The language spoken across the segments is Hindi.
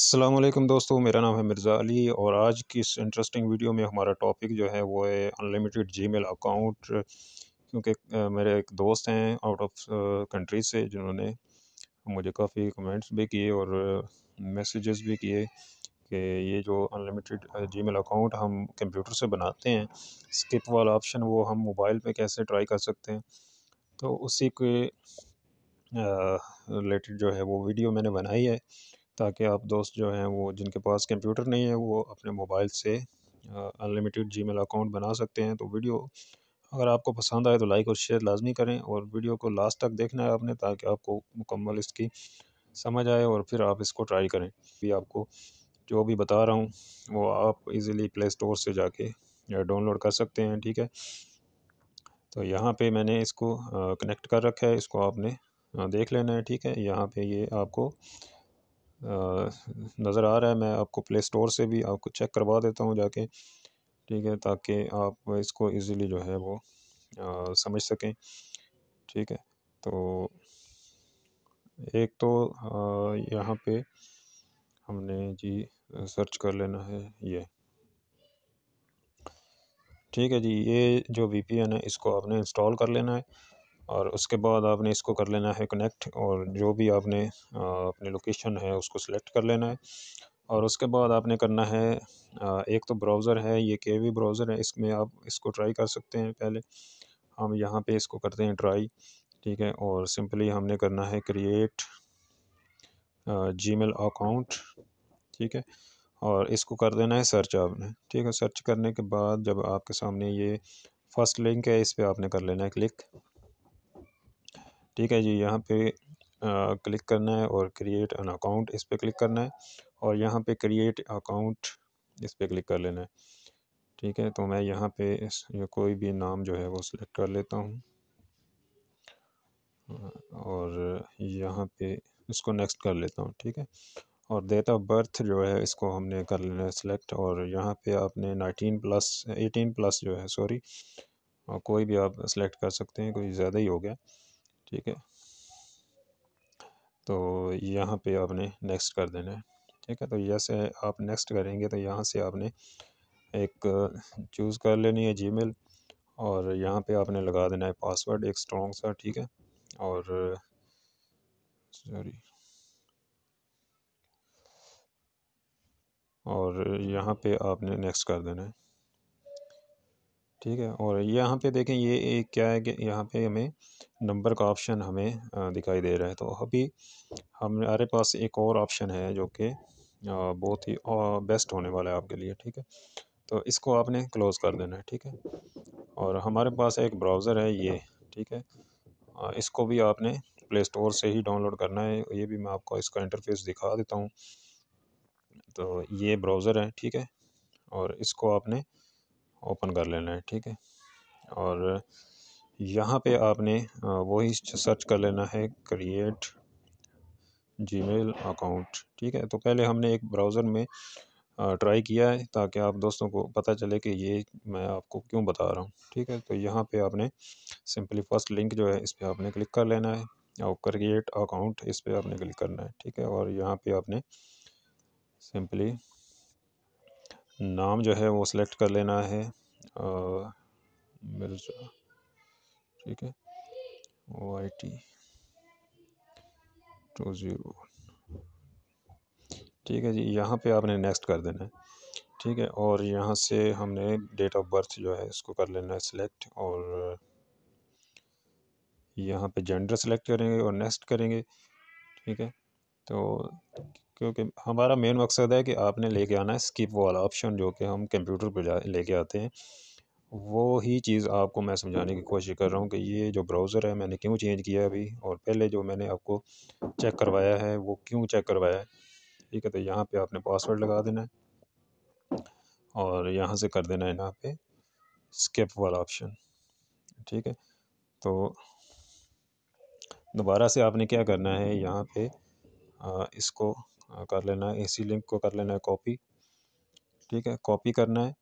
असलम दोस्तों मेरा नाम है मिर्ज़ा अली और आज की इस इंटरेस्टिंग वीडियो में हमारा टॉपिक जो है वो है अनलिमिटेड जीमेल अकाउंट क्योंकि मेरे एक दोस्त हैं आउट ऑफ कंट्री से जिन्होंने मुझे काफ़ी कमेंट्स भी किए और मैसेजेस भी किए कि ये जो अनलिमिटेड जीमेल अकाउंट हम कंप्यूटर से बनाते हैं स्किप वाला ऑप्शन वो हम मोबाइल पर कैसे ट्राई कर सकते हैं तो उसी के रिलेटेड जो है वो वीडियो मैंने बनाई है ताकि आप दोस्त जो हैं वो जिनके पास कंप्यूटर नहीं है वो अपने मोबाइल से अनलिमिटेड जी अकाउंट बना सकते हैं तो वीडियो अगर आपको पसंद आए तो लाइक और शेयर लाजमी करें और वीडियो को लास्ट तक देखना है आपने ताकि आपको मुकम्मल इसकी समझ आए और फिर आप इसको ट्राई करें भी आपको जो भी बता रहा हूँ वो आप इजीली प्ले स्टोर से जाके डाउनलोड कर सकते हैं ठीक है तो यहाँ पे मैंने इसको कनेक्ट कर रखा है इसको आपने देख लेना है ठीक है यहाँ पे ये आपको नज़र आ रहा है मैं आपको प्ले स्टोर से भी आपको चेक करवा देता हूँ जाके ठीक है ताकि आप इसको ईज़िली जो है वो आ, समझ सकें ठीक है तो एक तो यहाँ पे हमने जी सर्च कर लेना है ये ठीक है जी ये जो वी है इसको आपने इंस्टॉल कर लेना है और उसके बाद आपने इसको कर लेना है कनेक्ट और जो भी आपने अपनी लोकेशन है उसको सिलेक्ट कर लेना है और उसके बाद आपने करना है एक तो ब्राउज़र है ये के वी ब्राउज़र है इसमें आप इसको ट्राई कर सकते हैं पहले हम यहाँ पे इसको करते हैं ट्राई ठीक है और सिंपली हमने करना है क्रिएट जी मेल अकाउंट ठीक है और इसको कर देना है सर्च आपने ठीक है सर्च करने के बाद जब आपके सामने ये फर्स्ट लिंक है इस पर आपने कर लेना है क्लिक ठीक है जी यहाँ पे क्लिक करना है और क्रिएट एन अकाउंट इस पर क्लिक करना है और यहाँ पे क्रिएट अकाउंट इस पर क्लिक कर लेना है ठीक है तो मैं यहाँ पे इस कोई भी नाम जो है वो सिलेक्ट कर लेता हूँ और यहाँ पे इसको नेक्स्ट कर लेता हूँ ठीक है और डेट ऑफ बर्थ जो है इसको हमने कर लेना है सिलेक्ट और यहाँ पे आपने नाइनटीन प्लस एटीन प्लस जो है सॉरी कोई भी आप सिलेक्ट कर सकते हैं कोई ज़्यादा ही हो गया ठीक है तो यहाँ पे आपने नेक्स्ट कर देना है ठीक है तो जैसे आप नेक्स्ट करेंगे तो यहाँ से आपने एक चूज़ कर लेनी है जीमेल और यहाँ पे आपने लगा देना है पासवर्ड एक स्ट्रॉन्ग सा ठीक है और सॉरी और यहाँ पे आपने नेक्स्ट कर देना है ठीक है और यहाँ पे देखें ये एक क्या है कि यहाँ पे हमें नंबर का ऑप्शन हमें दिखाई दे रहा है तो अभी हमारे पास एक और ऑप्शन है जो कि बहुत ही बेस्ट होने वाला है आपके लिए ठीक है तो इसको आपने क्लोज़ कर देना है ठीक है और हमारे पास एक ब्राउज़र है ये ठीक है इसको भी आपने प्ले स्टोर से ही डाउनलोड करना है ये भी मैं आपको इसका इंटरफेस दिखा देता हूँ तो ये ब्राउज़र है ठीक है और इसको आपने ओपन कर लेना है ठीक है और यहाँ पे आपने वही सर्च कर लेना है क्रिएट जी मेल अकाउंट ठीक है तो पहले हमने एक ब्राउज़र में ट्राई किया है ताकि आप दोस्तों को पता चले कि ये मैं आपको क्यों बता रहा हूँ ठीक है तो यहाँ पे आपने सिंपली फर्स्ट लिंक जो है इस पर आपने क्लिक कर लेना है और क्रिएट अकाउंट इस पर आपने क्लिक करना है ठीक है और यहाँ पर आपने सिंपली नाम जो है वो सिलेक्ट कर लेना है मिर्ज़ा ठीक है O I T two zero ठीक है जी यहाँ पे आपने नेक्स्ट कर देना है ठीक है और यहाँ से हमने डेट ऑफ बर्थ जो है इसको कर लेना है सिलेक्ट और यहाँ पे जेंडर सेलेक्ट करेंगे और नेक्स्ट करेंगे ठीक है तो क्योंकि हमारा मेन मकसद है कि आपने लेके आना है स्किप वाला ऑप्शन जो कि हम कंप्यूटर पर लेके आते हैं वो ही चीज़ आपको मैं समझाने की कोशिश कर रहा हूँ कि ये जो ब्राउज़र है मैंने क्यों चेंज किया अभी और पहले जो मैंने आपको चेक करवाया है वो क्यों चेक करवाया है ठीक है तो यहाँ पे आपने पासवर्ड लगा देना है और यहाँ से कर देना है यहाँ पे स्किप वाला ऑप्शन ठीक है तो दोबारा से आपने क्या करना है यहाँ पे आ, इसको कर लेना है इसी लिंक को कर लेना है कॉपी ठीक है कॉपी करना है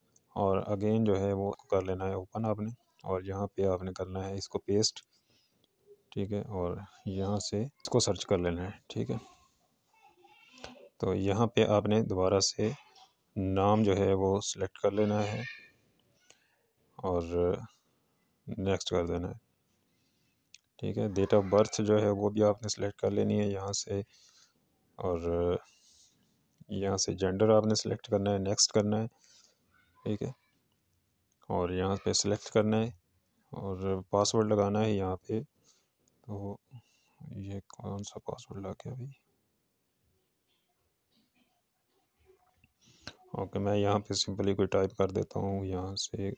और अगेन जो है वो कर लेना है ओपन आपने और यहाँ पे आपने करना है इसको पेस्ट ठीक है और यहाँ से इसको सर्च कर लेना है ठीक है तो यहाँ पे आपने दोबारा से नाम जो है वो सिलेक्ट कर लेना है और नेक्स्ट कर देना है ठीक है डेट ऑफ बर्थ जो है वो भी आपने सेलेक्ट कर लेनी है यहाँ से और यहाँ से जेंडर आपने सेलेक्ट करना है नेक्स्ट करना है ठीक है और यहाँ पे सिलेक्ट करना है और पासवर्ड लगाना है यहाँ पे तो ये कौन सा पासवर्ड ला के अभी ओके मैं यहाँ पे सिंपली कोई टाइप कर देता हूँ यहाँ से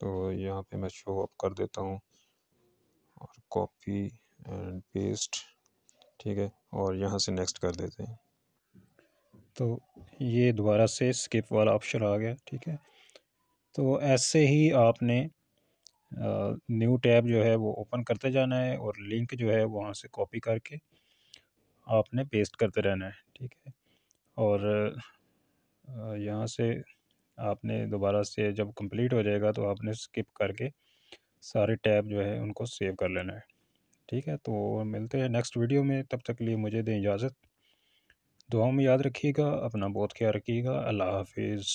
तो यहाँ पे मैं शो अप कर देता हूँ और कॉपी एंड पेस्ट ठीक है और यहाँ से नेक्स्ट कर देते हैं तो ये दोबारा से स्किप वाला ऑप्शन आ गया ठीक है तो ऐसे ही आपने न्यू टैब जो है वो ओपन करते जाना है और लिंक जो है वहाँ से कॉपी करके आपने पेस्ट करते रहना है ठीक है और यहाँ से आपने दोबारा से जब कंप्लीट हो जाएगा तो आपने स्किप करके सारे टैब जो है उनको सेव कर लेना है ठीक है तो मिलते हैं नेक्स्ट वीडियो में तब तक के लिए मुझे दें इजाज़त दुआओं में याद रखिएगा अपना बहुत ख्याल रखिएगा अल्लाह हाफिज़